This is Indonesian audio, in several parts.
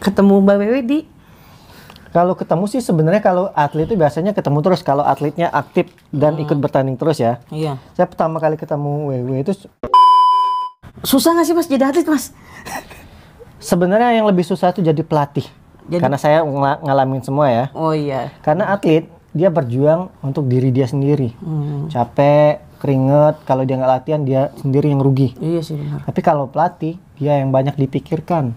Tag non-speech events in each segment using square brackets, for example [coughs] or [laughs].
ketemu Mbak Wewe di kalau ketemu sih sebenarnya kalau atlet itu biasanya ketemu terus kalau atletnya aktif dan hmm. ikut bertanding terus ya. Iya. Saya pertama kali ketemu Wewe itu susah nggak sih mas jadi atlet mas? sebenarnya yang lebih susah itu jadi pelatih. Jadi... Karena saya ng ngalamin semua ya. Oh iya. Karena atlet dia berjuang untuk diri dia sendiri. Hmm. Capek, keringet, kalau dia nggak latihan dia sendiri yang rugi. Iya sih Tapi kalau pelatih dia yang banyak dipikirkan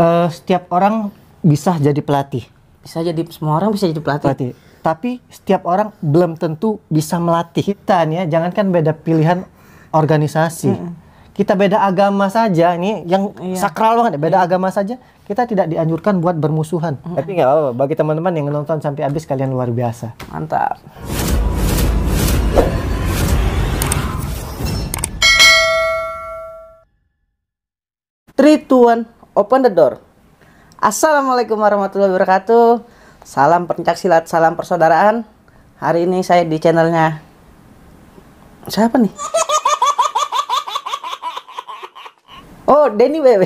uh, setiap orang bisa jadi pelatih. Bisa jadi semua orang bisa jadi pelatih. pelatih. Tapi setiap orang belum tentu bisa melatih. Kita nih ya, jangankan beda pilihan organisasi. -hmm. Kita beda agama saja, ini yang iya. sakral banget. Beda iya. agama saja, kita tidak dianjurkan buat bermusuhan. Mm Tapi nggak apa-apa, bagi teman-teman yang nonton sampai habis kalian luar biasa. Mantap. Three, open the door. Assalamualaikum warahmatullahi wabarakatuh. Salam pencak silat, salam persaudaraan. Hari ini saya di channelnya siapa nih? Oh, Denny WW.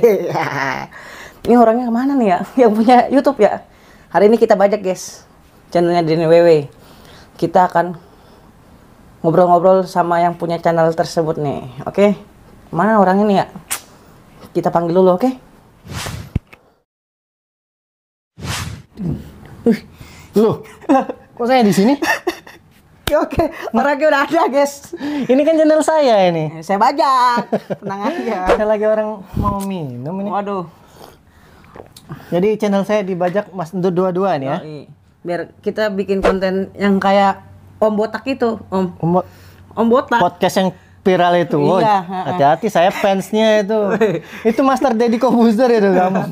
[laughs] ini orangnya kemana nih ya? Yang punya YouTube ya? Hari ini kita bajak guys, channelnya Denny WW. Kita akan ngobrol-ngobrol sama yang punya channel tersebut nih, oke? Okay? Mana orangnya nih ya? Kita panggil dulu, oke? Okay? Loh, kok saya di sini? Ya, oke, orangnya udah ada, guys. Ini kan channel saya ini. Eh, saya baca. Tenang aja. Saya [laughs] lagi orang mau minum ini. Waduh. Jadi channel saya dibajak Mas untuk dua-dua nih ya. Biar kita bikin konten yang kayak Om Botak itu, Om. Om, Om Botak. Podcast yang viral itu. Oh, hati-hati saya fansnya itu. [laughs] itu Master Deddy Corbuzier itu kamu. Iya.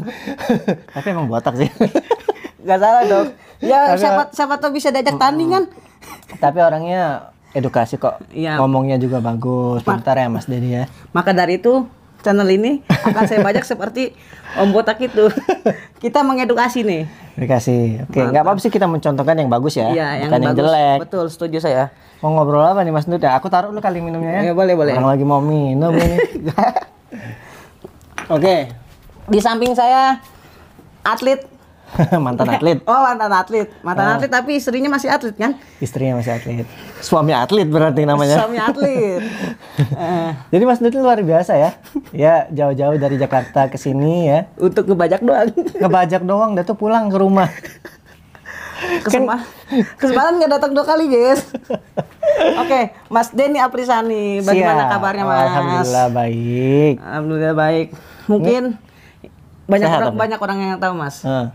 [laughs] Tapi emang botak sih. [laughs] Gak salah dong. Ya Tapi, siapa siapa tuh bisa diajak tandingan. Tapi orangnya edukasi kok. Iya. Ngomongnya juga bagus. Pintar ya Mas Deddy ya. Maka dari itu channel ini akan saya bajak [laughs] seperti Om Botak itu. kita mengedukasi nih. Edukasi. Oke, nggak apa-apa sih kita mencontohkan yang bagus ya. Iya, yang, bagus. yang, bagus. jelek. Betul, setuju saya. Mau ngobrol apa nih Mas Nud? Ya, aku taruh lu kali minumnya ya. Iya, boleh, boleh. Orang lagi mau minum ini. [laughs] Oke. Di samping saya atlet [laughs] mantan atlet. Oh, mantan atlet. Mantan nah. atlet tapi istrinya masih atlet kan? Istrinya masih atlet. Suami atlet berarti namanya. Suami atlet. [laughs] Eh. Jadi Mas Dudin luar biasa ya. Ya jauh-jauh dari Jakarta ke sini ya. Untuk ngebajak doang. ngebajak doang dia tuh pulang ke rumah. Kesempatan kan. kesempatan nggak datang dua kali, guys. [laughs] Oke, okay, Mas Denny Aprisani, bagaimana Siap. kabarnya, Mas? Alhamdulillah baik. Alhamdulillah baik. Mungkin banyak orang, banyak orang yang tahu, Mas. Uh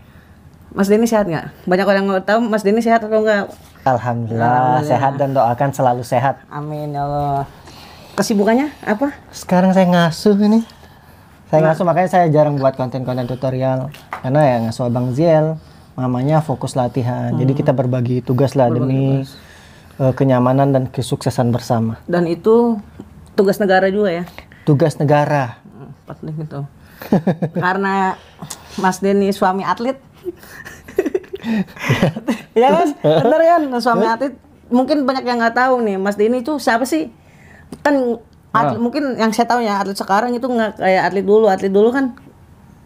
Mas Denny sehat nggak? Banyak orang nggak tahu Mas Denny sehat atau nggak? Alhamdulillah, Alhamdulillah, sehat dan doakan selalu sehat. Amin ya Allah. Kesibukannya apa? Sekarang saya ngasuh ini. Saya nah. ngasuh makanya saya jarang buat konten-konten tutorial karena ya ngasuh Bang Ziel, mamanya fokus latihan. Hmm. Jadi kita berbagi tugas lah berbagi demi tugas. Eh, kenyamanan dan kesuksesan bersama. Dan itu tugas negara juga ya? Tugas negara. Hmm, Penting itu. [laughs] karena Mas Denny suami atlet [laughs] ya kan? Bener kan? Suami atlet mungkin banyak yang nggak tahu nih Mas Dini itu siapa sih? Kan atlet, ah. mungkin yang saya tahu ya atlet sekarang itu nggak kayak atlet dulu. Atlet dulu kan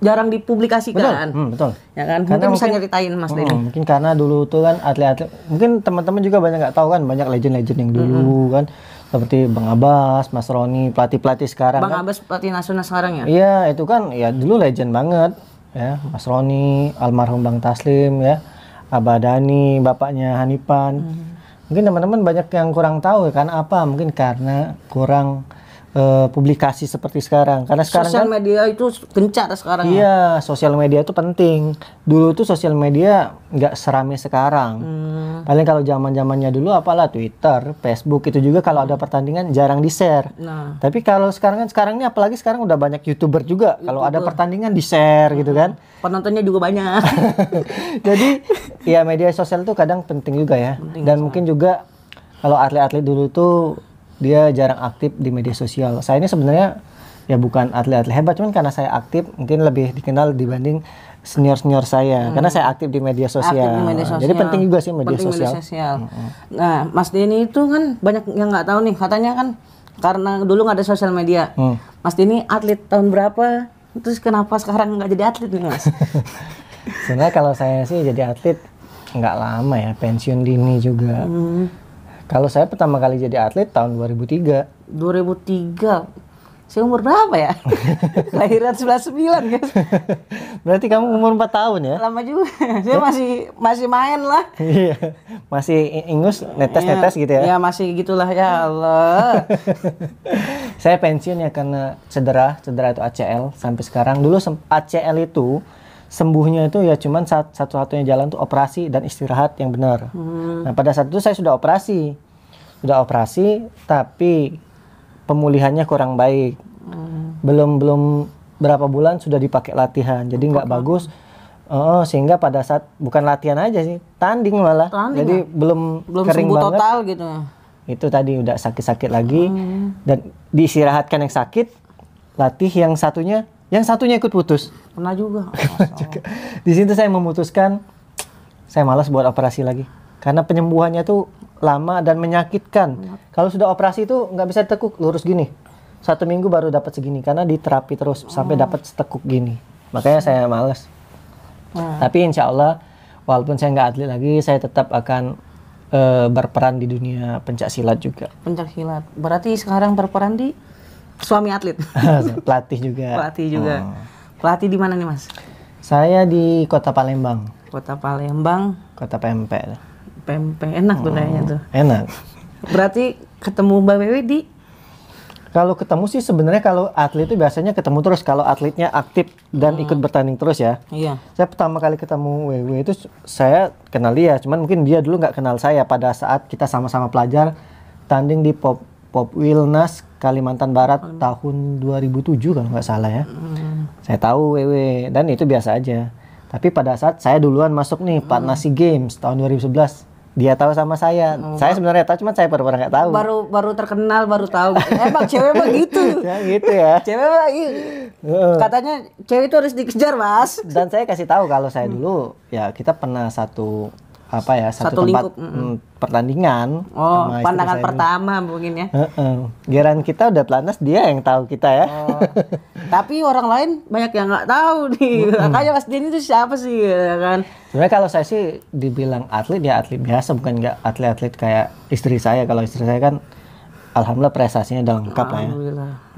jarang dipublikasikan. Betul, hmm, betul. Ya kan? Karena mungkin, mungkin bisa nyeritain Mas hmm, Mungkin karena dulu tuh kan atlet-atlet mungkin teman-teman juga banyak nggak tahu kan banyak legend-legend yang dulu hmm. kan seperti Bang Abbas, Mas Roni, pelatih-pelatih sekarang. Bang kan? Abbas pelatih nasional sekarang ya? Iya, itu kan ya dulu legend banget ya Mas Roni, almarhum Bang Taslim ya, Abadani, bapaknya Hanipan. Hmm. Mungkin teman-teman banyak yang kurang tahu ya, karena apa? Mungkin karena kurang Eh, publikasi seperti sekarang karena sekarang sosial kan, media itu gencar sekarang ya? iya sosial media itu penting dulu tuh sosial media nggak serame sekarang hmm. paling kalau zaman zamannya dulu apalah Twitter Facebook itu juga kalau ada pertandingan jarang di share nah. tapi kalau sekarang kan sekarang ini apalagi sekarang udah banyak youtuber juga YouTuber. kalau ada pertandingan di share hmm. gitu kan hmm. penontonnya juga banyak [laughs] jadi ya media sosial itu kadang penting juga ya penting dan sama. mungkin juga kalau atlet-atlet dulu tuh dia jarang aktif di media sosial. Saya ini sebenarnya ya bukan atlet-atlet hebat, cuman karena saya aktif mungkin lebih dikenal dibanding senior-senior saya hmm. karena saya aktif di media sosial. di media sosial. Jadi penting juga sih media penting sosial. Media sosial. Hmm. Nah, Mas Dini itu kan banyak yang nggak tahu nih, katanya kan karena dulu nggak ada sosial media. Hmm. Mas Dini atlet tahun berapa? Terus kenapa sekarang nggak jadi atlet nih, Mas? [laughs] Sebenarnya kalau saya sih jadi atlet nggak lama ya, pensiun dini juga. Hmm kalau saya pertama kali jadi atlet tahun 2003. 2003. Saya umur berapa ya? Kelahiran 99 guys. Berarti kamu umur 4 tahun ya? Lama juga. Saya ya? masih masih main lah. Iya. masih ingus netes-netes iya. gitu ya. Iya masih gitulah ya Allah. [laughs] saya pensiun ya karena cedera, cedera itu ACL sampai sekarang. Dulu ACL itu sembuhnya itu ya cuman satu-satunya jalan tuh operasi dan istirahat yang benar. Hmm. Nah pada saat itu saya sudah operasi, sudah operasi tapi pemulihannya kurang baik. Hmm. Belum belum berapa bulan sudah dipakai latihan, jadi nggak bagus. Oh, sehingga pada saat bukan latihan aja sih, tanding malah. Tanding jadi ya? belum belum kering banget. total gitu. Itu tadi udah sakit-sakit lagi hmm. dan diistirahatkan yang sakit, latih yang satunya yang satunya ikut putus. Pernah [laughs] juga. Di situ saya memutuskan saya malas buat operasi lagi. Karena penyembuhannya tuh lama dan menyakitkan. Ya. Kalau sudah operasi itu nggak bisa tekuk lurus gini. Satu minggu baru dapat segini karena diterapi terus oh. sampai hmm. dapat setekuk gini. Makanya saya malas. Ya. Tapi insya Allah walaupun saya nggak atlet lagi, saya tetap akan uh, berperan di dunia pencak silat juga. Pencak silat. Berarti sekarang berperan di Suami atlet. [laughs] Pelatih juga. Pelatih juga. Oh. Pelatih di mana nih Mas? Saya di Kota Palembang. Kota Palembang. Kota PMP. PMP enak tuh oh, kayaknya tuh. Enak. Berarti ketemu Mbak Wewe di kalau ketemu sih sebenarnya kalau atlet itu biasanya ketemu terus kalau atletnya aktif dan hmm. ikut bertanding terus ya. Iya. Saya pertama kali ketemu Wewe itu saya kenal dia, cuman mungkin dia dulu nggak kenal saya pada saat kita sama-sama pelajar tanding di Pop Pop Wilnas Kalimantan Barat hmm. tahun 2007 kalau nggak salah ya. Hmm. Saya tahu WW dan itu biasa aja. Tapi pada saat saya duluan masuk nih hmm. Nasi Games tahun 2011 dia tahu sama saya. Hmm. saya sebenarnya tahu, cuma saya pernah nggak tahu. Baru baru terkenal, baru tahu. Emang cewek emang gitu. [laughs] Ya gitu ya. Cewek emang katanya cewek itu harus dikejar, Mas. Dan saya kasih tahu kalau saya hmm. dulu ya kita pernah satu apa ya satu, satu tempat lingkup, mm -mm. pertandingan. Oh, pandangan pertama ini. mungkin ya. Uh -uh. Geran kita udah pelatnas dia yang tahu kita ya. Oh. Tapi orang lain banyak yang nggak tahu nih. kayak Mas Denny itu siapa sih ya kan? Sebenarnya kalau saya sih dibilang atlet ya atlet biasa bukan nggak atlet-atlet kayak istri saya. Kalau istri saya kan alhamdulillah prestasinya udah lengkap lah ya.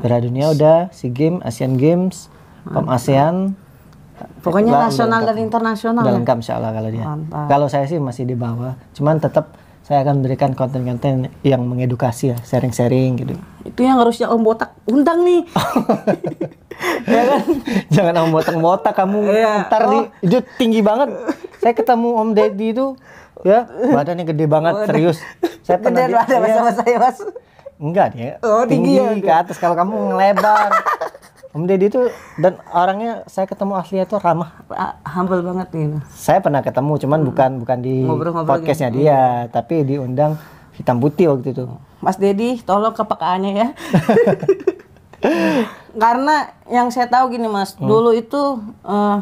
Piala dunia udah, si game Asian Games, Pem ASEAN, Pokoknya Bang, nasional dan internasional. Udah lengkap ya? insya Allah kalau dia. Mantap. Kalau saya sih masih di bawah, cuman tetap saya akan memberikan konten-konten yang mengedukasi ya, sharing-sharing gitu. Itu yang harusnya Om Botak undang nih. [laughs] ya kan? Jangan Om Botak-botak kamu ya. ntar oh. di, itu tinggi banget. Saya ketemu Om Deddy itu ya badannya gede banget oh, serius. Saya [laughs] pernah Gede badan sama iya. saya mas. Enggak dia. Oh, tinggi, tinggi ya, ke atas kalau kamu ngelebar. [laughs] Om Deddy itu dan orangnya saya ketemu aslinya tuh ramah, humble banget nih. Saya pernah ketemu cuman hmm. bukan bukan di Ngobrol gitu. podcastnya gitu. dia, hmm. tapi diundang hitam putih waktu itu. Mas Deddy, tolong kepekaannya ya. [laughs] Karena yang saya tahu gini Mas, hmm. dulu itu uh,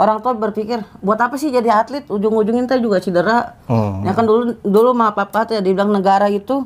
orang tua berpikir buat apa sih jadi atlet ujung-ujungnya juga cedera. Hmm. Ya kan dulu dulu mah apa-apa tuh ya dibilang negara itu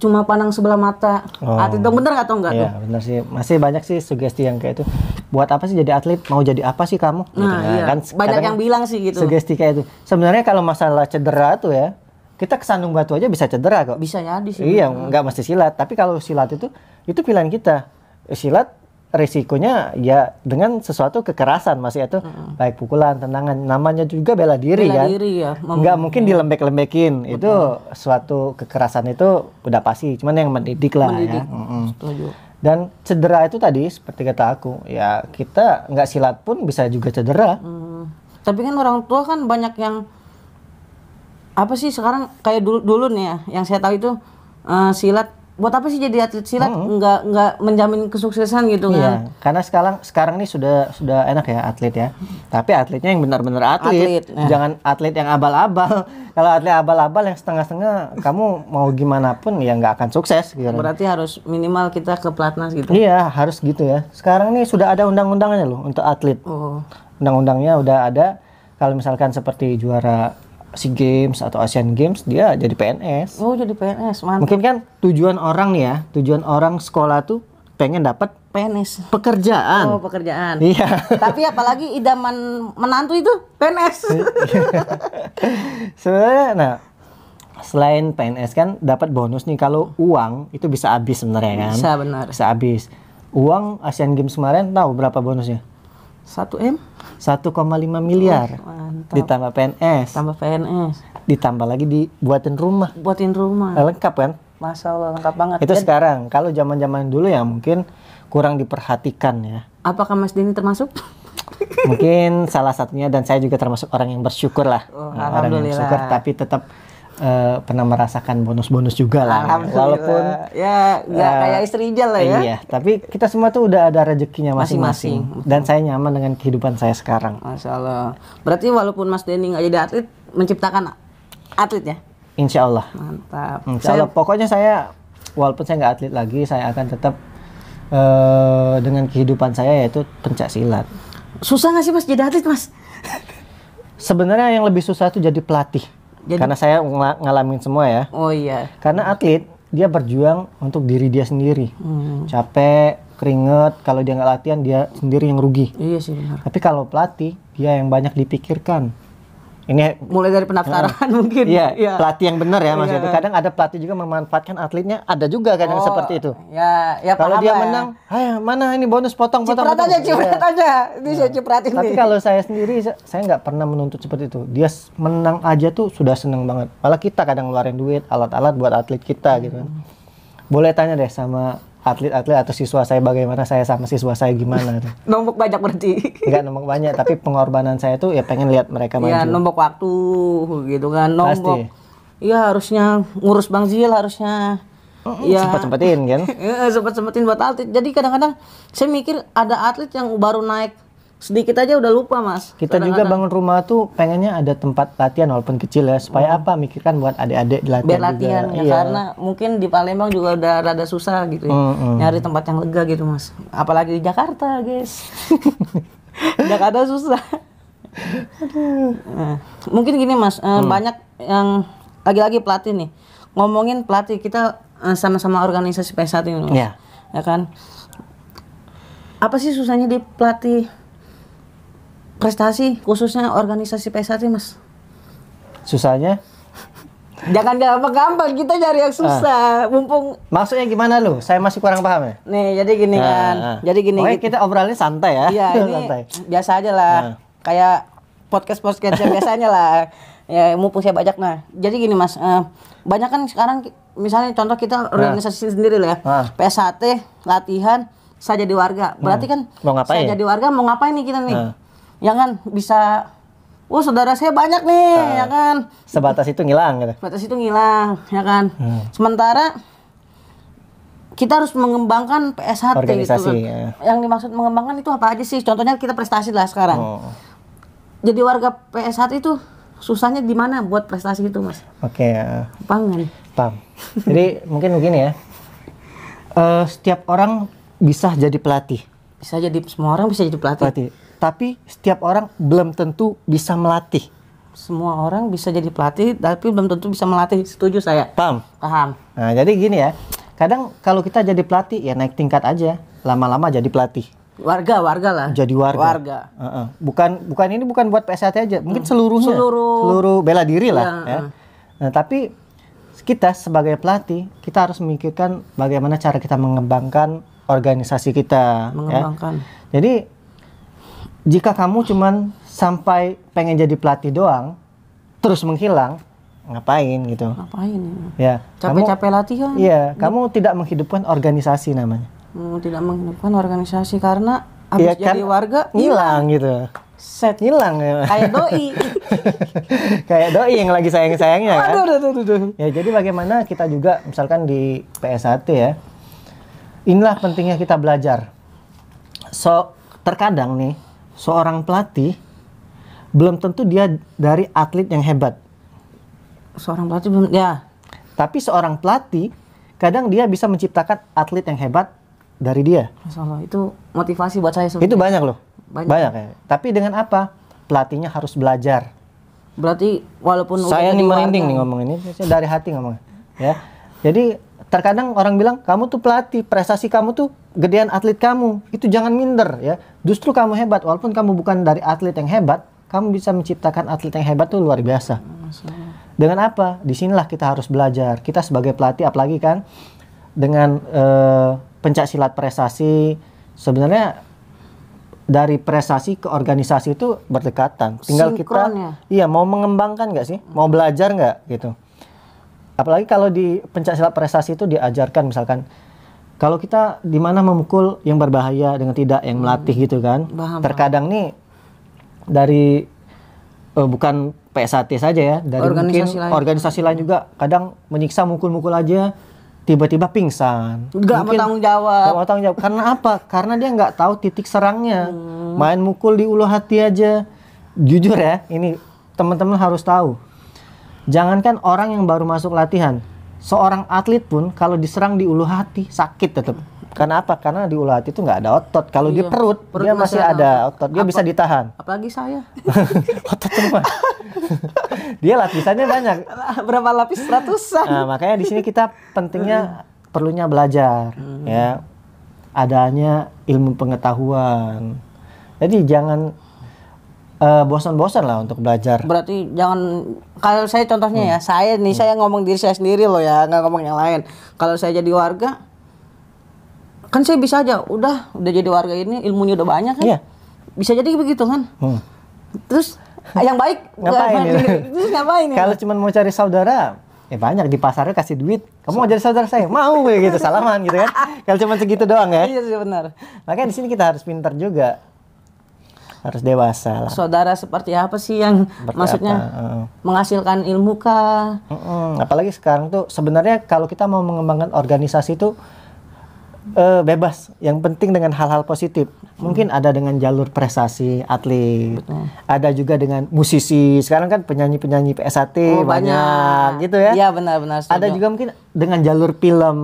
cuma pandang sebelah mata. Oh. Atlet dong bener atau enggak Iya, bener sih. Masih banyak sih sugesti yang kayak itu. Buat apa sih jadi atlet? Mau jadi apa sih kamu? Gitu nah, gitu, iya. kan banyak yang bilang sih gitu. Sugesti kayak itu. Sebenarnya kalau masalah cedera tuh ya, kita kesandung batu aja bisa cedera kok. Bisa ya di sini. Iya, nggak mesti silat. Tapi kalau silat itu, itu pilihan kita. Silat risikonya ya dengan sesuatu kekerasan masih itu hmm. baik pukulan tendangan namanya juga bela diri bela kan diri ya Mem nggak mungkin ya. dilembek-lembekin itu suatu kekerasan itu udah pasti cuman yang mendidik lah ya. mendidik. ya hmm. dan cedera itu tadi seperti kata aku ya kita nggak silat pun bisa juga cedera hmm. tapi kan orang tua kan banyak yang apa sih sekarang kayak dulu dulu nih ya yang saya tahu itu uh, silat buat apa sih jadi atlet silat hmm. nggak nggak menjamin kesuksesan gitu iya, kan? karena sekarang sekarang nih sudah sudah enak ya atlet ya tapi atletnya yang benar-benar atlet, atlet ya. jangan atlet yang abal-abal [laughs] kalau atlet abal-abal yang setengah-setengah kamu mau gimana pun ya nggak akan sukses gitu. Kan. berarti harus minimal kita ke pelatnas gitu iya harus gitu ya sekarang nih sudah ada undang undangnya loh untuk atlet oh. undang-undangnya udah ada kalau misalkan seperti juara SEA Games atau Asian Games dia jadi PNS. Oh, jadi PNS. Mantap. Mungkin kan tujuan orang nih ya, tujuan orang sekolah tuh pengen dapat PNS. Pekerjaan. Oh, pekerjaan. Iya. Tapi apalagi idaman menantu itu PNS. [laughs] Sebenarnya nah selain PNS kan dapat bonus nih kalau uang itu bisa habis sebenarnya kan. Bisa benar. Bisa habis. Uang Asian Games kemarin tahu berapa bonusnya? 1 M? 1,5 miliar. Oh, miliar ditambah PNS. ditambah PNS. Ditambah lagi dibuatin rumah. Buatin rumah. Nah, lengkap kan? Masya Allah lengkap banget. Itu sekarang. Kalau zaman-zaman dulu ya mungkin kurang diperhatikan ya. Apakah Mas Dini termasuk? mungkin salah satunya dan saya juga termasuk orang yang bersyukur lah oh, orang yang bersyukur tapi tetap uh, pernah merasakan bonus-bonus juga lah. Ya. Walaupun ya nggak uh, kayak istri aja lah ya. Iya, tapi kita semua tuh udah ada rezekinya masing-masing. Dan saya nyaman dengan kehidupan saya sekarang. Masya Berarti walaupun Mas Denny nggak jadi atlet, menciptakan atlet ya? Insya Allah. Mantap. Insya Allah. Saya... Pokoknya saya walaupun saya nggak atlet lagi, saya akan tetap uh, dengan kehidupan saya yaitu pencak silat. Susah nggak sih mas jadi atlet mas? Sebenarnya yang lebih susah itu jadi pelatih. Jadi, karena saya ng ngalamin semua ya. Oh iya. Karena atlet dia berjuang untuk diri dia sendiri. Hmm. Capek, keringet, kalau dia nggak latihan dia sendiri yang rugi. Iya sih benar. Tapi kalau pelatih dia yang banyak dipikirkan ini mulai dari pendaftaran uh, mungkin iya, ya pelatih yang benar ya mas itu iya. kadang ada pelatih juga memanfaatkan atletnya ada juga kadang oh, seperti itu ya ya kalau dia ya. menang hey, mana ini bonus potong potong ciprat aja ciprat iya. aja ini iya. saya ciprat ini tapi kalau saya sendiri saya nggak pernah menuntut seperti itu dia menang aja tuh sudah seneng banget malah kita kadang ngeluarin duit alat-alat buat atlet kita gitu kan. hmm. boleh tanya deh sama atlet-atlet atau siswa saya bagaimana saya sama siswa saya gimana [laughs] nombok banyak berarti enggak nombok banyak tapi pengorbanan saya tuh ya pengen lihat mereka iya, maju ya nombok waktu gitu kan nombok iya harusnya ngurus Bang Zil harusnya oh, ya sempat sempetin kan [laughs] iya, sempat sempetin buat atlet jadi kadang-kadang saya mikir ada atlet yang baru naik sedikit aja udah lupa mas kita Kadang -kadang. juga bangun rumah tuh pengennya ada tempat latihan walaupun kecil ya supaya hmm. apa mikirkan buat adik-adik latihan biar latihan juga. Ya, iya. karena mungkin di Palembang juga udah rada susah gitu ya hmm, hmm. nyari tempat yang lega gitu mas apalagi di Jakarta guys [laughs] Jakarta susah nah, mungkin gini mas eh, hmm. banyak yang lagi-lagi pelatih nih ngomongin pelatih kita eh, sama-sama organisasi ps 1 ini mas. Yeah. ya kan apa sih susahnya di pelatih prestasi khususnya organisasi PSRI mas susahnya Jangan gampang-gampang kita cari yang susah. Ah. Mumpung maksudnya gimana lu? Saya masih kurang paham ya. Nih, jadi gini nah, kan. Nah. Jadi gini. Oke, kita obrolnya santai ya. Iya, [laughs] ini santai. biasa aja lah. Nah. Kayak podcast-podcast yang biasanya lah. [laughs] Ya, mumpung saya banyak nah. Jadi gini, Mas. Uh, banyak kan sekarang misalnya contoh kita ah. organisasi nah. sendiri lah ya. Nah. latihan, saya jadi warga. Berarti ah. kan mau ngapain? Saya jadi warga mau ngapain nih kita nih? Nah ya kan bisa Oh saudara saya banyak nih, uh, ya kan. Sebatas itu ngilang, gitu. Sebatas itu ngilang, ya kan. Hmm. Sementara kita harus mengembangkan PSHT gitu Organisasi, gitu. Ya. Yang dimaksud mengembangkan itu apa aja sih? Contohnya kita prestasi lah sekarang. Oh. Jadi warga PSHT itu susahnya di mana buat prestasi itu, Mas? Oke. Okay. Ya. kan. Paham. Jadi [laughs] mungkin begini ya. Uh, setiap orang bisa jadi pelatih. Bisa jadi semua orang bisa jadi pelatih. pelatih tapi setiap orang belum tentu bisa melatih. Semua orang bisa jadi pelatih, tapi belum tentu bisa melatih. Setuju saya. Paham? Paham. Nah, jadi gini ya. Kadang kalau kita jadi pelatih, ya naik tingkat aja. Lama-lama jadi pelatih. Warga, warga lah. Jadi warga. Warga. Uh -uh. Bukan, bukan ini bukan buat PSAT aja. Mungkin hmm. seluruhnya. Seluruh. Seluruh bela diri lah. Iya, ya, ya. Uh. Nah, tapi kita sebagai pelatih, kita harus memikirkan bagaimana cara kita mengembangkan organisasi kita. Ya. Mengembangkan. Ya. Jadi jika kamu cuman sampai pengen jadi pelatih doang terus menghilang ngapain gitu ngapain ya, ya capek-capek latihan iya kamu tidak menghidupkan organisasi namanya hmm, tidak menghidupkan organisasi karena iya habis ya, kan, warga hilang gitu set hilang ya. kayak doi [laughs] kayak doi yang lagi sayang sayangnya kan aduh, aduh, aduh, aduh. ya jadi bagaimana kita juga misalkan di PS1 ya inilah pentingnya kita belajar so terkadang nih seorang pelatih belum tentu dia dari atlet yang hebat. Seorang pelatih belum ya. Tapi seorang pelatih kadang dia bisa menciptakan atlet yang hebat dari dia. Masalah itu motivasi buat saya sebenarnya. Itu banyak loh. Banyak. banyak ya. Tapi dengan apa? Pelatihnya harus belajar. Berarti walaupun saya nih merinding nih ngomong ini, saya dari hati ngomong. Ya. Jadi terkadang orang bilang kamu tuh pelatih, prestasi kamu tuh gedean atlet kamu. Itu jangan minder ya. Justru kamu hebat walaupun kamu bukan dari atlet yang hebat, kamu bisa menciptakan atlet yang hebat tuh luar biasa. Dengan apa? Disinilah kita harus belajar. Kita sebagai pelatih apalagi kan dengan uh, pencak silat prestasi sebenarnya dari prestasi ke organisasi itu berdekatan. Tinggal Sinkron kita ya? iya mau mengembangkan nggak sih, mau belajar nggak gitu apalagi kalau di pencak silat prestasi itu diajarkan misalkan kalau kita di mana memukul yang berbahaya dengan tidak yang hmm. melatih gitu kan. Baham, Terkadang nih dari uh, bukan PSAT saja ya, dari organisasi mungkin lain. organisasi lain juga kadang menyiksa mukul-mukul aja tiba-tiba pingsan. nggak mau tanggung jawab. Gak mau tanggung jawab. Karena apa? Karena dia nggak tahu titik serangnya. Hmm. Main mukul di ulu hati aja. Jujur ya, ini teman-teman harus tahu Jangankan orang yang baru masuk latihan, seorang atlet pun kalau diserang di ulu hati sakit tetap. Karena apa? Karena di ulu hati itu nggak ada otot. Kalau iya, di perut, perut dia masih ada otot. Dia Apa, bisa ditahan. Apalagi saya. [laughs] otot cuma. [laughs] dia lapisannya banyak. [laughs] Berapa lapis? Ratusan. Nah, makanya di sini kita pentingnya perlunya belajar hmm. ya. Adanya ilmu pengetahuan. Jadi jangan uh, bosan-bosan lah untuk belajar. Berarti jangan kalau saya contohnya ya, hmm. ya, saya nih hmm. saya ngomong diri saya sendiri loh ya, nggak ngomong yang lain. Kalau saya jadi warga kan saya bisa aja udah udah jadi warga ini ilmunya udah banyak kan. Iya. Bisa jadi begitu kan. Hmm. Terus yang baik [laughs] ngapain ini? Terus ngapain ya? Kalau cuma mau cari saudara ya banyak di pasarnya kasih duit kamu so. mau jadi saudara saya mau gue gitu salaman gitu kan [laughs] kalau cuma segitu doang ya iya sih benar makanya di sini kita harus pintar juga harus dewasa lah. Saudara seperti apa sih yang seperti maksudnya apa? menghasilkan ilmu kah? Apalagi sekarang tuh sebenarnya kalau kita mau mengembangkan organisasi itu uh, eh, bebas. Yang penting dengan hal-hal positif. Mungkin hmm. ada dengan jalur prestasi atlet, Betul. ada juga dengan musisi. Sekarang kan penyanyi-penyanyi PSAT oh, banyak. banyak, gitu ya? Iya benar-benar. Ada juga mungkin dengan jalur film,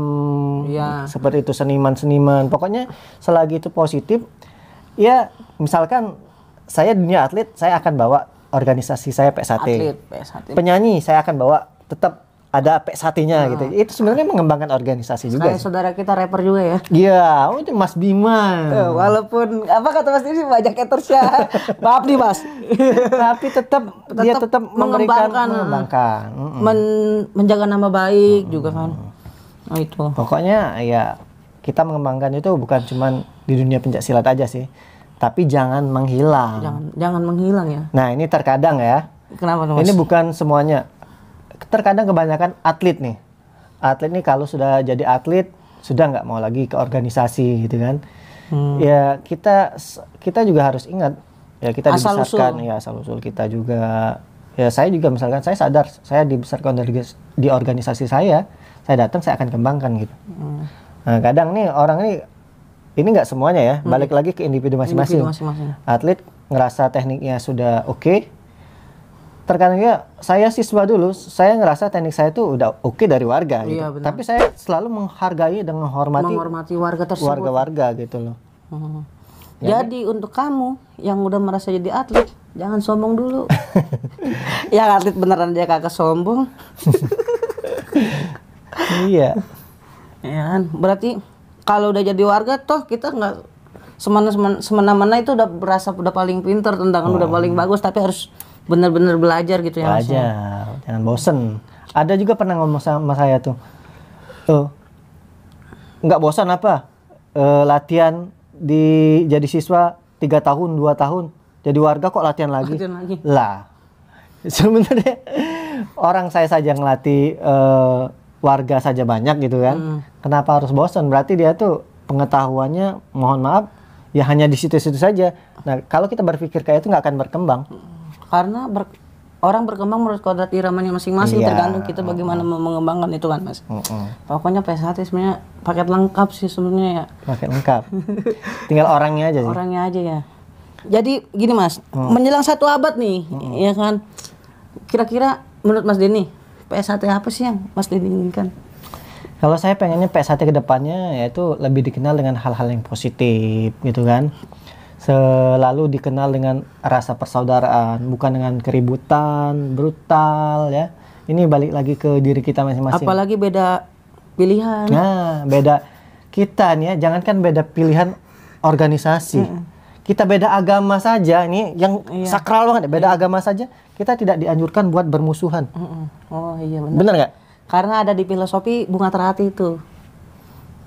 ya. seperti itu seniman-seniman. Pokoknya selagi itu positif, ya misalkan saya dunia atlet saya akan bawa organisasi saya PSAT. Atlet, PSAT. Penyanyi saya akan bawa tetap ada PSAT-nya hmm. Ah. gitu. Itu sebenarnya mengembangkan organisasi juga. Kayak saudara kita rapper juga ya. Iya, oh itu Mas Bima. walaupun apa kata Mas Bima banyak ya. [laughs] Maaf nih Mas. Tapi tetap, tetap dia tetap mengembangkan mengembangkan. Mm-mm. Men, menjaga nama baik Mm-mm. juga kan. Oh itu. Pokoknya ya kita mengembangkan itu bukan cuman di dunia pencak silat aja sih tapi jangan menghilang. Jangan, jangan menghilang ya. Nah ini terkadang ya. Kenapa mas? Ini bukan semuanya. Terkadang kebanyakan atlet nih. Atlet nih kalau sudah jadi atlet sudah nggak mau lagi ke organisasi gitu kan. Hmm. Ya kita kita juga harus ingat ya kita asal dibesarkan usul. ya asal usul kita juga ya saya juga misalkan saya sadar saya dibesarkan dari di organisasi saya saya datang saya akan kembangkan gitu. Hmm. Nah kadang nih orang ini ini nggak semuanya ya hmm. balik lagi ke individu masing-masing atlet ngerasa tekniknya sudah oke okay. terkadang ya saya siswa dulu saya ngerasa teknik saya itu udah oke okay dari warga iya, gitu. benar. tapi saya selalu menghargai dan menghormati menghormati warga tersebut warga-warga gitu loh hmm. jadi ya? untuk kamu yang udah merasa jadi atlet jangan sombong dulu [laughs] Ya atlet beneran dia kagak sombong [laughs] iya ya berarti kalau udah jadi warga toh kita nggak semena semena mana itu udah berasa udah paling pinter tendangan oh. udah paling bagus tapi harus benar-benar belajar gitu ya, ya. belajar jangan bosen ada juga pernah ngomong sama saya tuh tuh eh, nggak bosan apa e, latihan di jadi siswa tiga tahun dua tahun jadi warga kok latihan lagi, latihan lagi. lah [laughs] sebenarnya orang saya saja ngelatih e, warga saja banyak gitu kan. Hmm. Kenapa harus bosen? Berarti dia tuh pengetahuannya mohon maaf ya hanya di situ-situ saja. Nah, kalau kita berpikir kayak itu nggak akan berkembang. Karena ber, orang berkembang menurut kodrat iramanya masing-masing iya. tergantung kita bagaimana mm -hmm. mengembangkan itu kan, Mas. Mm -hmm. Pokoknya PS1 sebenarnya paket lengkap sih sebenarnya ya. Paket lengkap. Tinggal [laughs] orangnya aja sih. Orangnya aja ya. Jadi gini Mas, mm. menjelang satu abad nih, mm -hmm. ya kan. Kira-kira menurut Mas Denny, PS1 apa sih yang Mas Dodi inginkan? Kalau saya pengennya PS1 ke depannya yaitu lebih dikenal dengan hal-hal yang positif gitu kan. Selalu dikenal dengan rasa persaudaraan, bukan dengan keributan, brutal ya. Ini balik lagi ke diri kita masing-masing. Apalagi beda pilihan. Nah, beda kita nih ya, jangankan beda pilihan organisasi. Mm -mm kita beda agama saja ini yang iya. sakral banget beda iya. agama saja kita tidak dianjurkan buat bermusuhan. Mm -mm. Oh iya benar. Benar nggak? Karena ada di filosofi bunga terhati itu.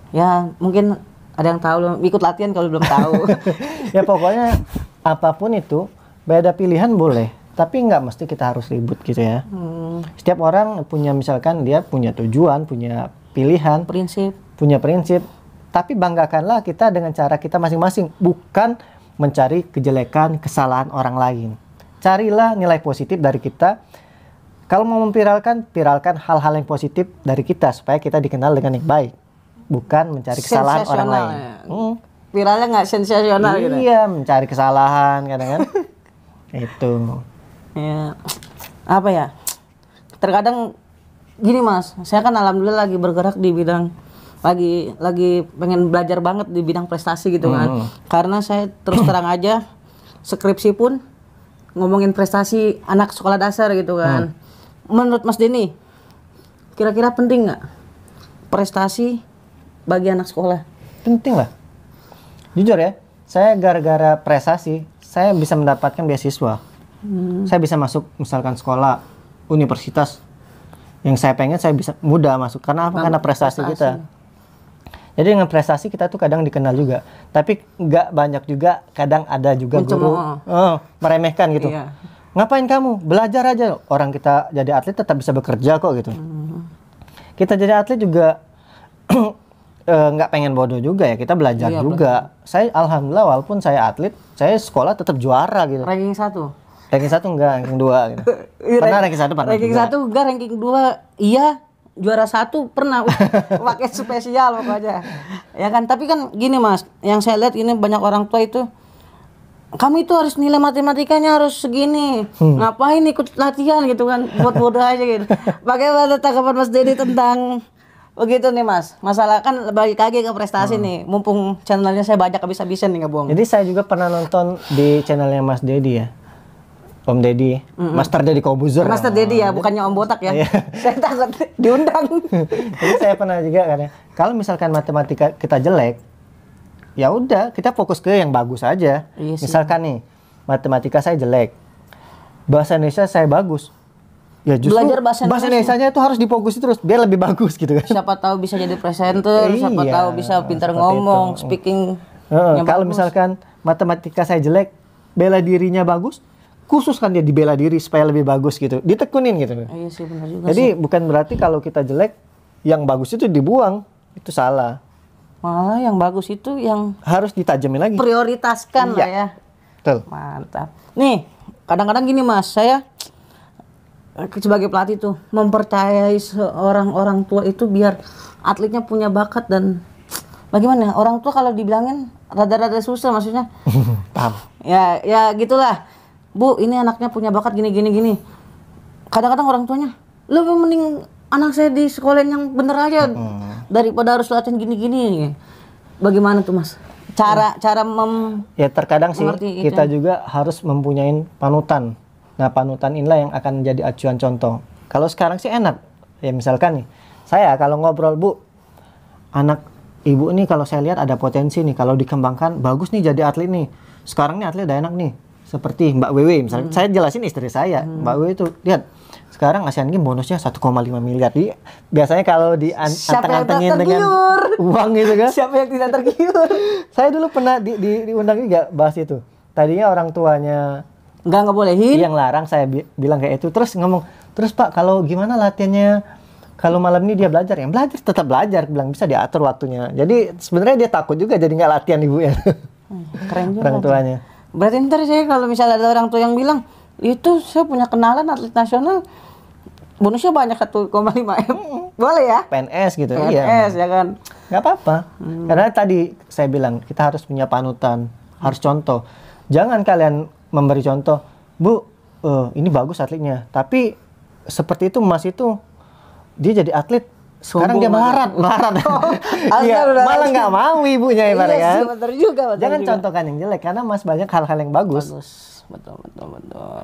Ya mungkin ada yang tahu ikut latihan kalau belum tahu. [laughs] ya pokoknya apapun itu beda pilihan boleh tapi nggak mesti kita harus ribut gitu ya. Hmm. Setiap orang punya misalkan dia punya tujuan punya pilihan prinsip punya prinsip tapi banggakanlah kita dengan cara kita masing-masing bukan mencari kejelekan, kesalahan orang lain. Carilah nilai positif dari kita. Kalau mau memviralkan, viralkan hal-hal yang positif dari kita supaya kita dikenal dengan yang baik, bukan mencari kesalahan orang lain. Ya? Hmm. Viralnya nggak sensasional iya, gitu. Iya, mencari kesalahan kadang-kadang. [laughs] itu. Ya. Apa ya? Terkadang gini Mas, saya kan alhamdulillah lagi bergerak di bidang lagi lagi pengen belajar banget di bidang prestasi gitu kan. Hmm. Karena saya terus terang [coughs] aja skripsi pun ngomongin prestasi anak sekolah dasar gitu kan. Hmm. Menurut Mas Denny, kira-kira penting nggak prestasi bagi anak sekolah? Penting lah. Jujur ya, saya gara-gara prestasi, saya bisa mendapatkan beasiswa. Hmm. Saya bisa masuk misalkan sekolah, universitas. Yang saya pengen saya bisa mudah masuk karena apa? Karena prestasi, prestasi. kita jadi dengan prestasi kita tuh kadang dikenal juga, tapi nggak banyak juga. Kadang ada juga Mencemooh. guru oh, meremehkan gitu. Iya. Ngapain kamu? Belajar aja. Orang kita jadi atlet tetap bisa bekerja kok gitu. Hmm. Kita jadi atlet juga [clears throat] eh, nggak e, pengen bodoh juga ya kita belajar iya, juga. Belajar. Saya alhamdulillah walaupun saya atlet, saya sekolah tetap juara gitu. Ranking satu. Ranking satu enggak, ranking dua gitu. [laughs] Iya, pernah ranking satu pernah. Ranking juga. satu enggak, ranking dua iya, juara satu pernah [laughs] pakai spesial pokoknya ya kan tapi kan gini mas yang saya lihat ini banyak orang tua itu kamu itu harus nilai matematikanya harus segini hmm. ngapain ikut latihan gitu kan buat bodoh aja gitu [laughs] bagaimana tanggapan mas Dedi tentang begitu nih mas masalah kan balik lagi ke prestasi hmm. nih mumpung channelnya saya banyak habis-habisan nih nggak bohong jadi saya juga pernah nonton di channelnya mas Dedi ya Om Deddy, mm hmm Master Deddy Kobuzer. Master Deddy ya, bukannya Om Botak ya. Iya. [laughs] saya takut diundang. [laughs] Jadi saya pernah juga kan ya, Kalau misalkan matematika kita jelek, ya udah kita fokus ke yang bagus aja. Yes, iya misalkan nih, matematika saya jelek, bahasa Indonesia saya bagus. Ya justru belajar bahasa, bahasa Indonesia itu harus dipokusi terus biar lebih bagus gitu kan. Siapa tahu bisa jadi presenter, iya, siapa tahu bisa pintar ngomong, itu. speaking. Uh, kalau bagus. misalkan matematika saya jelek, bela dirinya bagus, khusus kan dia dibela diri supaya lebih bagus gitu ditekunin gitu oh iya sih, benar juga jadi sih. bukan berarti kalau kita jelek yang bagus itu dibuang itu salah malah yang bagus itu yang harus ditajamin lagi prioritaskan iya. lah ya betul mantap nih kadang-kadang gini mas saya eh, sebagai pelatih tuh mempercayai seorang orang tua itu biar atletnya punya bakat dan bagaimana orang tua kalau dibilangin rada-rada susah maksudnya [laughs] paham ya ya gitulah bu ini anaknya punya bakat gini gini gini kadang-kadang orang tuanya lebih mending anak saya di sekolah yang bener aja hmm. daripada harus latihan gini-gini bagaimana tuh mas cara hmm. cara mem ya terkadang sih kita juga harus mempunyai panutan nah panutan inilah yang akan jadi acuan contoh kalau sekarang sih enak ya misalkan nih saya kalau ngobrol bu anak ibu ini kalau saya lihat ada potensi nih kalau dikembangkan bagus nih jadi atlet nih sekarang nih atlet udah enak nih seperti Mbak Wewe misalnya hmm. saya jelasin istri saya hmm. Mbak Wewe itu lihat sekarang ASEAN Games bonusnya 1,5 miliar. Jadi biasanya kalau di an anteng-antengin dengan uang gitu kan. [laughs] Siapa yang tidak tergiur? saya dulu pernah di, di diundang juga bahas itu. Tadinya orang tuanya nggak ngebolehin. Yang larang saya bi bilang kayak itu. Terus ngomong, "Terus Pak, kalau gimana latihannya kalau malam ini dia belajar yang belajar tetap belajar bilang bisa diatur waktunya jadi sebenarnya dia takut juga jadi nggak latihan ibu ya hmm, keren juga orang tuanya berarti ntar saya kalau misalnya ada orang tua yang bilang itu saya punya kenalan atlet nasional bonusnya banyak 1,5 m boleh ya PNS gitu PNS iya. ya kan nggak apa-apa hmm. karena tadi saya bilang kita harus punya panutan harus contoh jangan kalian memberi contoh bu uh, ini bagus atletnya tapi seperti itu mas itu dia jadi atlet sekarang dia melarat, melarat. Oh, [laughs] ya, malah nggak mau ibunya ya, iya, kan? juga, Betul Jangan juga. contohkan yang jelek karena Mas banyak hal-hal yang bagus. Bagus, betul, betul, betul.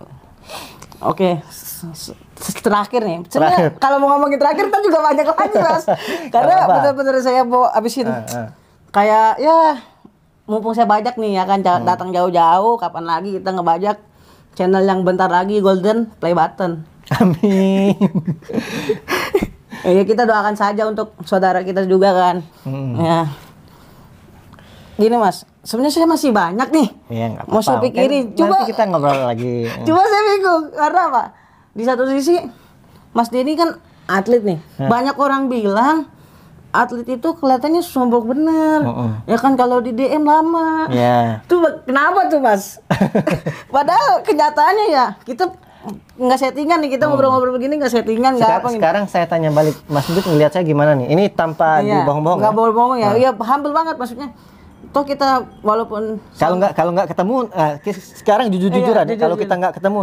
Oke, okay. terakhir nih. Sebenarnya kalau mau ngomongin terakhir, kan juga banyak lagi [laughs] mas. Karena benar-benar saya mau abisin. Uh, ah, uh. Ah. Kayak ya, mumpung saya bajak nih ya kan hmm. datang jauh-jauh, kapan lagi kita ngebajak channel yang bentar lagi Golden Play Button. Amin. [laughs] Ya, ya kita doakan saja untuk saudara kita juga kan. Hmm. Ya. Gini mas, sebenarnya saya masih banyak nih. Iya apa-apa. Mau saya pikirin. Kan, coba kita ngobrol lagi. coba saya bingung karena apa? Di satu sisi Mas Denny kan atlet nih. Hmm. Banyak orang bilang atlet itu kelihatannya sombong bener. Uh -uh. Ya kan kalau di DM lama. Yeah. Tuh kenapa tuh mas? [laughs] Padahal kenyataannya ya kita nggak settingan nih kita hmm. ngobrol-ngobrol hmm. begini nggak settingan nggak apa gitu. sekarang saya tanya balik Mas Dut ngeliat saya gimana nih ini tanpa iya. dibohong-bohong nggak ya? bohong-bohong ya hmm. iya ya, humble banget maksudnya toh kita walaupun kalau nggak kalau nggak ketemu uh, sekarang jujur-jujuran iya, jujur, ya, kalau kita nggak ketemu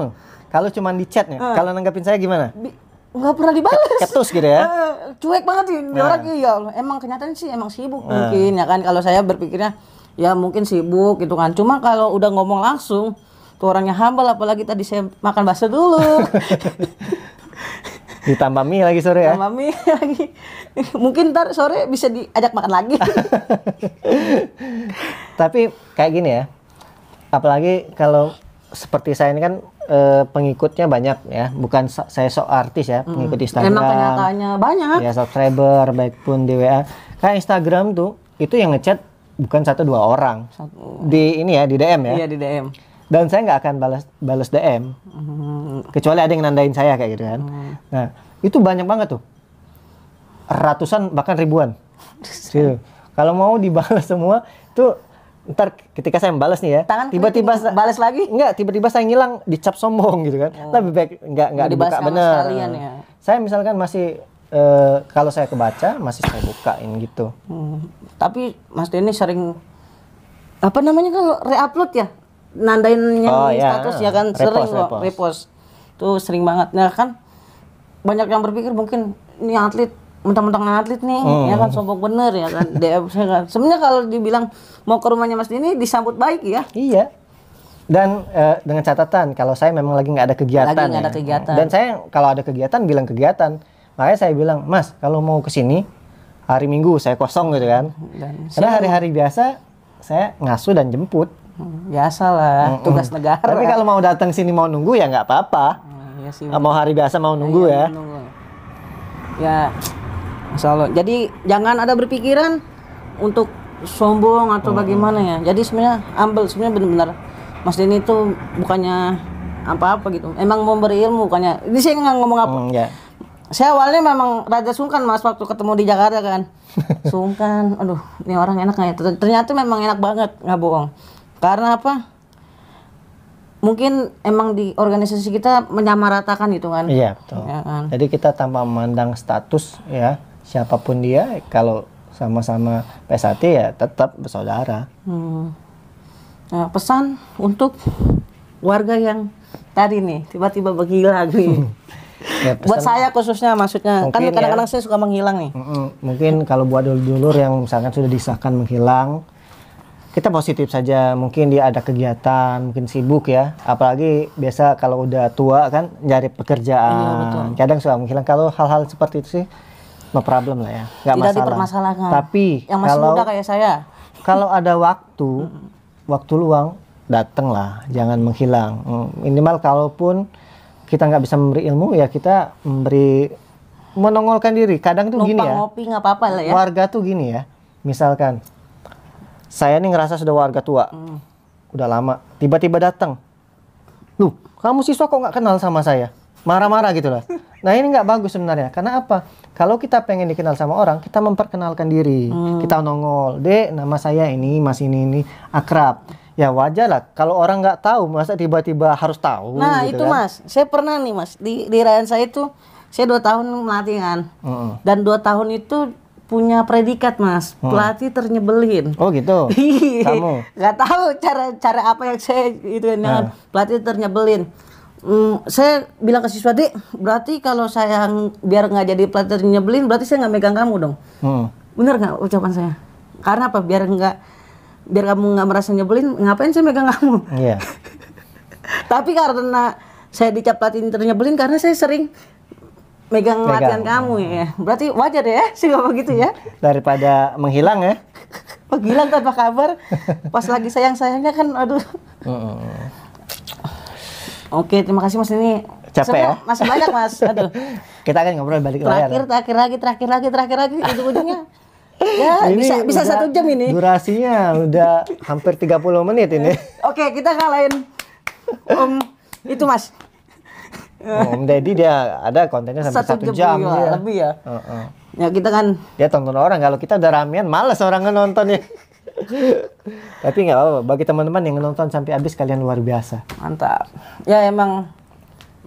kalau cuma di chat nih ya, hmm. kalau nanggapin saya gimana Bi nggak pernah dibalas ketus gitu ya eh, cuek banget sih nah. orang iya emang kenyataan sih emang sibuk nah. mungkin ya kan kalau saya berpikirnya ya mungkin sibuk gitu kan cuma kalau udah ngomong langsung tuh orangnya humble apalagi tadi saya makan bakso dulu [laughs] ditambah mie lagi sore ya ditambah mie lagi mungkin ntar sore bisa diajak makan lagi [laughs] tapi kayak gini ya apalagi kalau seperti saya ini kan e, pengikutnya banyak ya bukan saya sok artis ya hmm. pengikut hmm. Instagram memang kenyataannya banyak ya subscriber baik pun di WA kayak Instagram tuh itu yang ngechat bukan satu dua orang satu. di ini ya di DM ya iya di DM dan saya nggak akan balas balas DM hmm. kecuali ada yang nandain saya kayak gitu kan hmm. nah itu banyak banget tuh ratusan bahkan ribuan gitu. kalau mau dibalas [laughs] semua tuh ntar ketika saya balas nih ya tiba-tiba balas lagi nggak tiba-tiba saya ngilang dicap sombong gitu kan hmm. lebih baik nggak nggak dibuka benar ya. saya misalkan masih uh, kalau saya kebaca masih saya bukain gitu hmm. tapi Mas Denny sering apa namanya kalau reupload ya nandainnya oh, yeah. status ya kan sering repost, kok repost. Tuh sering banget. Nah kan banyak yang berpikir mungkin ini atlet mentang-mentang atlet nih ya hmm. ya kan sombong bener ya kan [laughs] DM saya kan sebenarnya kalau dibilang mau ke rumahnya Mas Dini disambut baik ya iya dan uh, dengan catatan kalau saya memang lagi nggak ada kegiatan lagi ya. ada kegiatan dan saya kalau ada kegiatan bilang kegiatan makanya saya bilang Mas kalau mau ke sini hari Minggu saya kosong gitu kan dan karena hari-hari biasa saya ngasuh dan jemput Biasalah, mm tugas negara. Tapi kalau mau datang sini mau nunggu ya nggak apa-apa. mm, iya Mau hari biasa mau iya, nunggu ya ya. Ya, Allah. Jadi jangan ada berpikiran untuk sombong atau hmm. bagaimana ya. Jadi sebenarnya ambil sebenarnya benar-benar Mas Dini tuh bukannya apa-apa gitu. Emang mau berilmu bukannya. Ini saya nggak ngomong apa. mm, yeah. Saya awalnya memang rada sungkan Mas waktu ketemu di Jakarta kan. [laughs] sungkan. Aduh, ini orang enak nggak ya? Ternyata memang enak banget, nggak bohong. Karena apa? Mungkin emang di organisasi kita menyamaratakan gitu kan. Iya, betul. Ya kan? Jadi kita tanpa memandang status ya, siapapun dia kalau sama-sama psat ya tetap bersaudara. Hmm. Nah, pesan untuk warga yang tadi nih tiba-tiba bergila nih. Gitu ya, hmm. ya [laughs] buat saya khususnya maksudnya kan ya. kadang-kadang ya, saya suka menghilang nih. Mungkin kalau buat dulur-dulur yang misalkan sudah disahkan menghilang kita positif saja mungkin dia ada kegiatan mungkin sibuk ya apalagi biasa kalau udah tua kan nyari pekerjaan iya, betul. kadang suka menghilang. kalau hal-hal seperti itu sih no problem lah ya nggak Tidak masalah dipermasalahkan. tapi yang masih kalau, muda kayak saya kalau ada waktu [laughs] waktu luang datanglah jangan menghilang minimal kalaupun kita nggak bisa memberi ilmu ya kita memberi menongolkan diri kadang tuh gini ya ngopi apa-apa lah ya warga tuh gini ya misalkan saya nih ngerasa sudah warga tua hmm. udah lama tiba-tiba datang lu kamu siswa kok nggak kenal sama saya marah-marah gitu lah nah ini nggak bagus sebenarnya karena apa kalau kita pengen dikenal sama orang kita memperkenalkan diri hmm. kita nongol dek nama saya ini mas ini ini akrab ya wajar lah kalau orang nggak tahu masa tiba-tiba harus tahu nah gitu itu kan? mas saya pernah nih mas di di rayan saya itu saya dua tahun melatihan -hmm. dan dua tahun itu punya predikat mas hmm. pelatih ternyebelin oh gitu [laughs] iya. kamu nggak tahu cara cara apa yang saya itu yang hmm. pelatih ternyebelin hmm, saya bilang ke siswa berarti kalau saya biar nggak jadi pelatih ternyebelin berarti saya nggak megang kamu dong hmm. bener nggak ucapan saya karena apa biar nggak biar kamu nggak merasa nyebelin ngapain saya megang kamu yeah. [laughs] tapi karena saya dicap pelatih ternyebelin karena saya sering megang latihan kamu ya. Berarti wajar ya [laughs] sih kalau begitu ya. Daripada menghilang ya. [laughs] Menghilang tanpa kabar. Pas lagi sayang-sayangnya kan aduh. Mm. Oke, terima kasih Mas ini. Capek Sebenernya, ya? Masih banyak Mas. Aduh. [laughs] Kita akan ngobrol balik terakhir, layar. Terakhir, lagi, terakhir lagi, terakhir lagi, ujung-ujungnya. Ya, ini bisa bisa satu jam ini. Durasinya udah hampir 30 menit ini. Oke, kita kalahin Om um, itu Mas. Oh, Om Deddy dia ada kontennya sampai satu, satu jam, jam ya. lebih ya. Uh -uh. Ya kita kan dia tonton orang kalau kita udah ramean males orang nonton ya. [laughs] Tapi nggak apa-apa bagi teman-teman yang nonton sampai habis kalian luar biasa. Mantap. Ya emang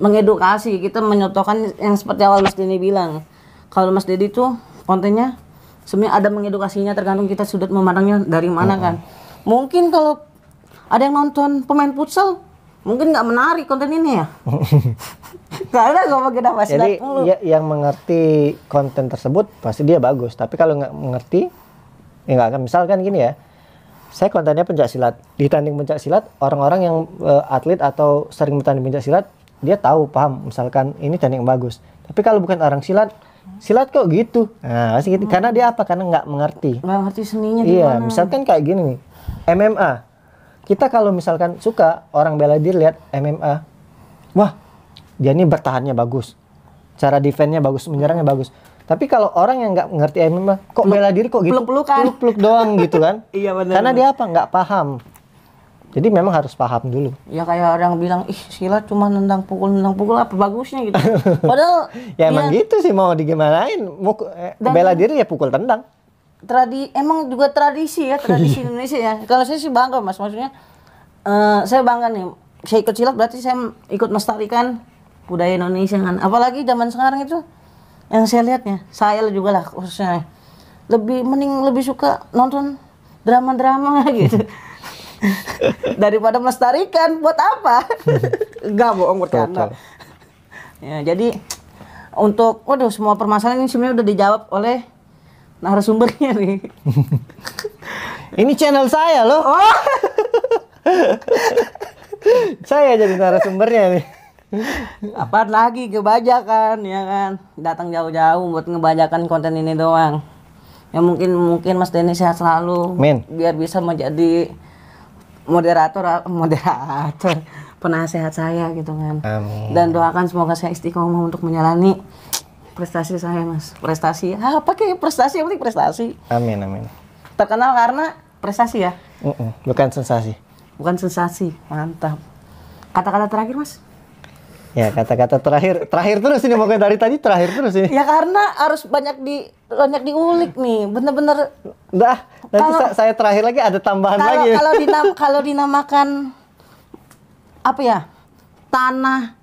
mengedukasi kita menyotokan yang seperti awal Mas Deddy bilang. Kalau Mas Deddy tuh kontennya sebenarnya ada mengedukasinya tergantung kita sudut memandangnya dari mana uh -uh. kan. Mungkin kalau ada yang nonton pemain futsal mungkin nggak menarik konten ini ya karena [laughs] gak pakai kita pasti jadi Ya, yang mengerti konten tersebut pasti dia bagus tapi kalau nggak mengerti ya nggak akan misalkan gini ya saya kontennya pencak silat di tanding pencak silat orang-orang yang uh, atlet atau sering bertanding pencak silat dia tahu paham misalkan ini tanding yang bagus tapi kalau bukan orang silat silat kok gitu nah pasti gitu hmm. karena dia apa karena nggak mengerti nggak mengerti seninya iya misalkan kayak gini nih MMA kita kalau misalkan suka orang bela diri lihat MMA, wah dia ini bertahannya bagus, cara defendnya bagus, menyerangnya bagus. Tapi kalau orang yang nggak ngerti MMA, kok peluk, bela diri kok gitu? Peluk-pelukan. Peluk-peluk doang gitu kan? [laughs] iya benar. Karena dia apa? Nggak paham. Jadi memang harus paham dulu. Ya kayak orang bilang, ih silat cuma nendang pukul nendang pukul apa bagusnya gitu. Padahal ya, [laughs] ya emang gitu sih mau digimanain. Mau eh, bela diri ya pukul tendang tradi emang juga tradisi ya tradisi [laughs] Indonesia ya. Kalau saya sih bangga mas, maksudnya uh, saya bangga nih. Saya ikut silat berarti saya ikut melestarikan budaya Indonesia kan. Apalagi zaman sekarang itu yang saya lihatnya, saya juga lah khususnya lebih mending lebih suka nonton drama-drama [laughs] gitu. [laughs] Daripada melestarikan buat apa? nggak bohong bercanda. Ya, jadi untuk waduh semua permasalahan ini sebenarnya udah dijawab oleh narasumbernya nih. [laughs] Ini channel saya loh. Oh. [laughs] saya jadi narasumbernya nih. Apaan lagi kebajakan ya kan? Datang jauh-jauh buat ngebajakan konten ini doang. Ya mungkin mungkin Mas Denny sehat selalu. Min. Biar bisa menjadi moderator moderator penasehat saya gitu kan. Amin. Dan doakan semoga saya istiqomah untuk menjalani prestasi saya mas prestasi ah, apa kayak prestasi yang penting prestasi amin amin terkenal karena prestasi ya mm -mm, bukan sensasi bukan sensasi mantap kata-kata terakhir mas ya kata-kata terakhir terakhir terus ini mungkin dari tadi terakhir terus ini ya karena harus banyak di banyak diulik nih bener-bener dah nanti kalau, saya terakhir lagi ada tambahan kalau, lagi kalau dinam [laughs] kalau dinamakan apa ya tanah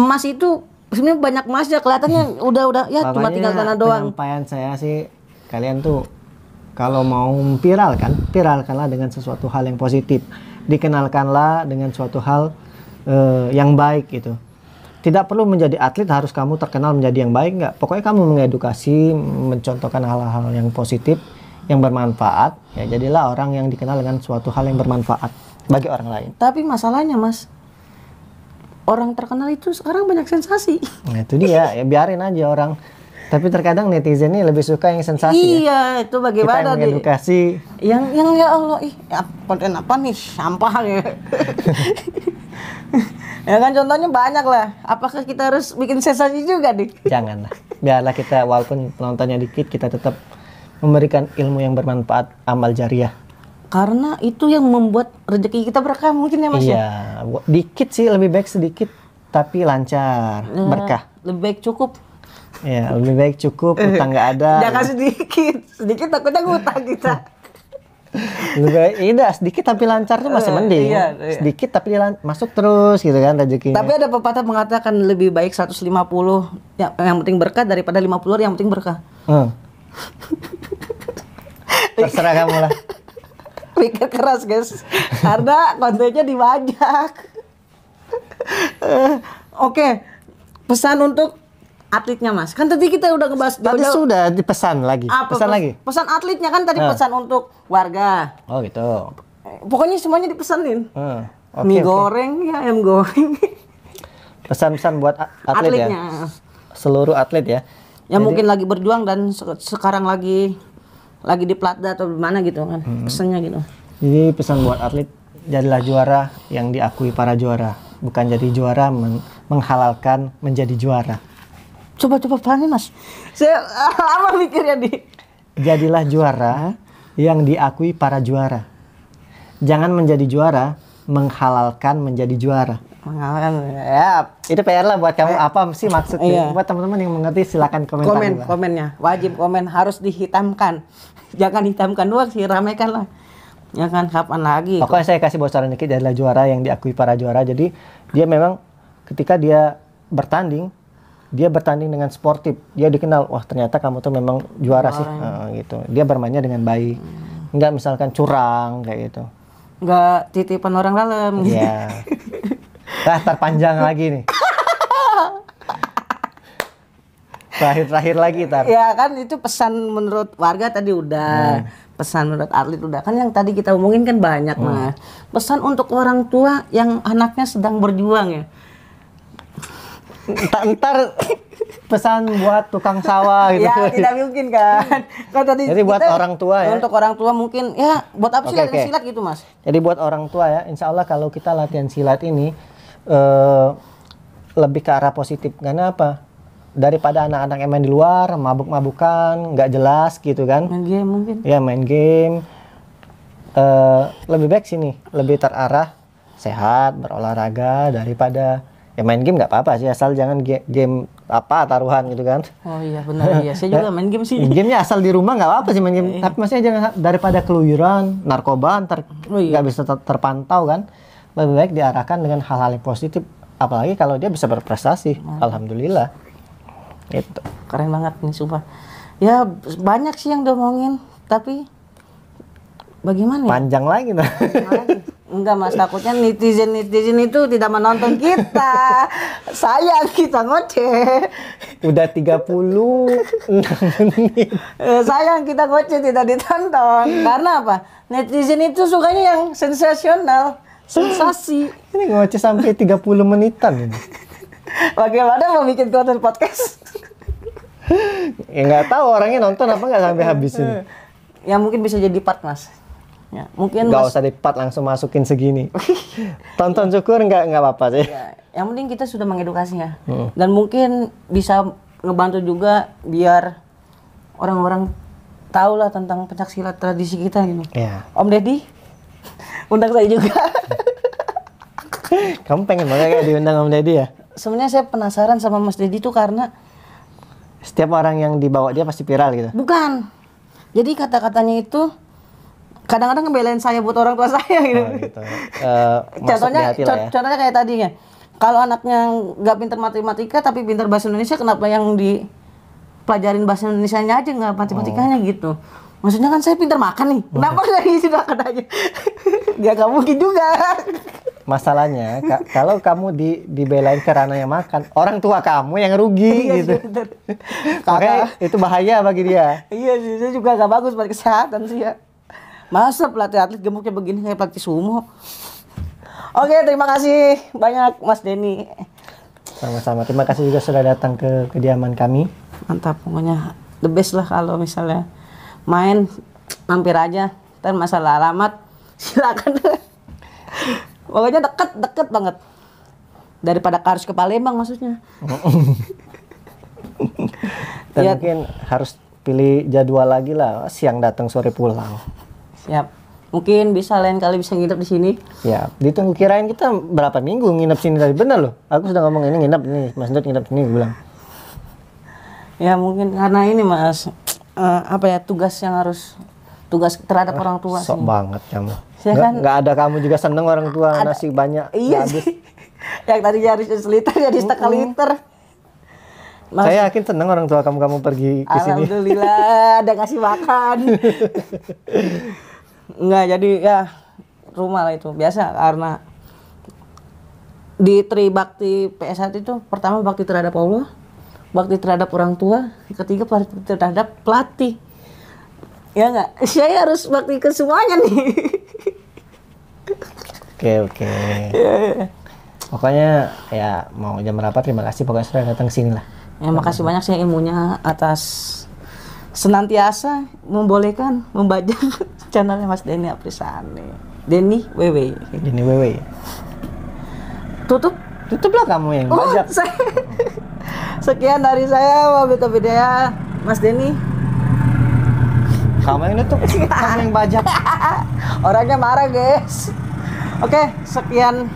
emas itu sebenarnya banyak mas ya kelihatannya udah udah ya Bapaknya cuma tinggal tanah doang. Penyampaian saya sih kalian tuh kalau mau viral viralkan, viralkanlah dengan sesuatu hal yang positif. Dikenalkanlah dengan suatu hal uh, yang baik gitu. Tidak perlu menjadi atlet harus kamu terkenal menjadi yang baik nggak. Pokoknya kamu mengedukasi, mencontohkan hal-hal yang positif, yang bermanfaat. Ya jadilah orang yang dikenal dengan suatu hal yang bermanfaat bagi orang lain. Tapi masalahnya mas, orang terkenal itu sekarang banyak sensasi. Nah, itu dia, ya biarin aja orang. Tapi terkadang netizen ini lebih suka yang sensasi. Ya. Iya, ya. itu bagaimana Kita yang edukasi. Yang yang ya Allah, ih, ya, konten apa nih? Sampah ya. [laughs] ya kan contohnya banyak lah. Apakah kita harus bikin sensasi juga Dik? Jangan lah. Biarlah kita walaupun penontonnya dikit, kita tetap memberikan ilmu yang bermanfaat, amal jariah karena itu yang membuat rezeki kita berkah mungkin ya mas ya? iya ya? dikit sih lebih baik sedikit tapi lancar uh, berkah lebih baik cukup ya lebih baik cukup utang nggak ada [laughs] jangan sedikit sedikit takutnya utang kita [laughs] lebih tidak iya, sedikit tapi lancar tuh masih iya, mending iya, iya. sedikit tapi masuk terus gitu kan rezekinya tapi ada pepatah mengatakan lebih baik 150 yang, yang penting berkah daripada 50 yang penting berkah hmm. [laughs] terserah kamu lah Piket keras guys, karena kontennya dibajak. Eh, oke, pesan untuk atletnya mas. Kan tadi kita udah ngebahas. Tadi jauh-jauh. sudah dipesan lagi. Apa, ah, pesan lagi. Pesan atletnya kan tadi uh. pesan untuk warga. Oh gitu. Eh, pokoknya semuanya dipesanin. uh. Ah, okay, Mie okay. goreng ya, ayam goreng. Pesan-pesan buat atlet ya. atletnya. ya. Seluruh atlet ya. Yang Jadi, mungkin lagi berjuang dan se sekarang lagi lagi di Platda atau di mana gitu kan hmm. pesannya gitu jadi pesan buat atlet jadilah juara yang diakui para juara bukan jadi juara men menghalalkan menjadi juara coba-coba pelanin mas saya lama [laughs] mikirnya di jadilah juara yang diakui para juara jangan menjadi juara menghalalkan menjadi juara mengalahkan ya itu PR lah buat kamu apa sih maksudnya iya. buat teman-teman yang mengerti silakan komen komen komennya wajib komen harus dihitamkan [laughs] jangan hitamkan doang sih ramekan lah jangan ya kapan lagi pokoknya saya kasih bocoran dikit adalah juara yang diakui para juara jadi dia memang ketika dia bertanding dia bertanding dengan sportif dia dikenal wah ternyata kamu tuh memang juara, juara sih eh, uh, gitu dia bermainnya dengan baik hmm. nggak misalkan curang kayak gitu nggak titipan orang dalam yeah. [laughs] Nah, terpanjang lagi nih. Terakhir-terakhir lagi tar. Ya kan itu pesan menurut warga tadi udah. Hmm. Pesan menurut atlet udah. Kan yang tadi kita omongin kan banyak hmm. mas. Pesan untuk orang tua yang anaknya sedang berjuang ya. Ntar, ntar pesan buat tukang sawah gitu. Ya, tidak mungkin kan. kan tadi Jadi buat kita, orang tua ya. Untuk orang tua mungkin ya buat apa okay, sih okay. silat gitu, Mas? Jadi buat orang tua ya, insya Allah kalau kita latihan silat ini Eh, lebih ke arah positif karena apa daripada anak-anak yang main di luar mabuk-mabukan nggak jelas gitu kan main game mungkin ya main game uh, lebih baik sini lebih terarah sehat berolahraga daripada ya main game nggak apa-apa sih asal jangan game apa taruhan gitu kan oh iya benar iya saya juga main game sih gamenya asal di rumah nggak apa-apa sih main game iya. tapi maksudnya jangan daripada keluyuran narkoba nggak oh, iya. bisa ter terpantau kan lebih baik diarahkan dengan hal-hal yang positif apalagi kalau dia bisa berprestasi Mantap. Nah. alhamdulillah itu keren banget nih sumpah ya banyak sih yang domongin, tapi bagaimana ya? panjang lagi nah Enggak mas, takutnya netizen-netizen itu tidak menonton kita. [laughs] Sayang kita ngoceh. Udah 30 menit. Eh, Sayang kita ngoceh tidak ditonton. Karena apa? Netizen itu sukanya yang sensasional sensasi ini ngoceh sampai 30 menitan ini bagaimana mau bikin konten podcast ya nggak tahu orangnya nonton apa nggak sampai habis ini ya mungkin bisa jadi part mas ya, mungkin nggak mas... usah di part langsung masukin segini tonton syukur nggak nggak apa-apa sih ya, yang penting kita sudah mengedukasinya hmm. dan mungkin bisa ngebantu juga biar orang-orang tahu lah tentang pencaksilat tradisi kita ini ya. Om Deddy undang saya juga. [laughs] Kamu pengen banget kayak diundang sama Deddy ya? Sebenarnya saya penasaran sama Mas Deddy tuh karena setiap orang yang dibawa dia pasti viral gitu. Bukan. Jadi kata-katanya itu kadang-kadang ngebelain saya buat orang tua [laughs] saya gitu. Oh, gitu. Uh, [laughs] contohnya, co ya. contohnya kayak tadinya, Kalau anaknya nggak pinter matematika tapi pinter bahasa Indonesia, kenapa yang dipelajarin bahasa indonesia aja nggak matematikanya oh. gitu maksudnya kan saya pintar makan nih kenapa saya isi makan aja dia [laughs] nggak mungkin juga masalahnya ka kalau kamu di dibelain karena yang makan orang tua kamu yang rugi iya, gitu [laughs] oke itu bahaya bagi dia iya saya juga gak bagus buat kesehatan sih ya masa pelatih atlet gemuknya begini kayak pelatih sumo oke terima kasih banyak mas Denny sama-sama terima kasih juga sudah datang ke kediaman kami mantap pokoknya the best lah kalau misalnya main mampir aja ntar masalah alamat [laughs] silakan pokoknya deket deket banget daripada harus ke Palembang maksudnya dan [laughs] ya. mungkin harus pilih jadwal lagi lah siang datang sore pulang siap mungkin bisa lain kali bisa nginep di sini ya ditunggu kirain kita berapa minggu nginep sini tadi benar loh aku sudah ngomong ini nginep ini mas Dut nginep sini bilang ya mungkin karena ini mas uh, apa ya tugas yang harus tugas terhadap ah, orang tua sok sih. banget kamu ya kan? nggak ada kamu juga seneng orang tua ada, nasi banyak iya habis. [laughs] yang tadi harus seliter jadi setengah liter Mas, saya yakin seneng orang tua kamu kamu pergi ke sini alhamdulillah [laughs] ada kasih makan nggak jadi ya rumah lah itu biasa karena di Tribakti PS1 itu pertama bakti terhadap Allah bakti terhadap orang tua, ketiga bakti terhadap pelatih. Ya nggak? [laughs] Saya harus bakti ke semuanya nih. Oke oke. Yeah. Ya. Pokoknya ya mau jam berapa terima kasih pokoknya sudah datang ke sini lah. Ya makasih banyak sih ilmunya atas senantiasa membolehkan membaca [laughs] channelnya Mas Denny Aprisani. Denny WW. Denny WW. Tutup tutuplah kamu yang oh, [laughs] Sekian dari saya, Wabito Bidea, Mas Denny. Kamu yang nutup, [laughs] kamu yang bajak. Orangnya marah, guys. Oke, sekian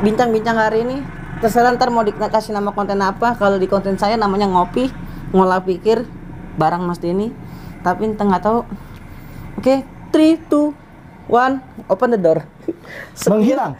bincang-bincang hari ini. Terserah ntar mau dikasih nama konten apa. Kalau di konten saya namanya ngopi, ngolah pikir, barang Mas Denny. Tapi ntar nggak tahu. Oke, 3, 2, one, open the door. [laughs] Menghilang.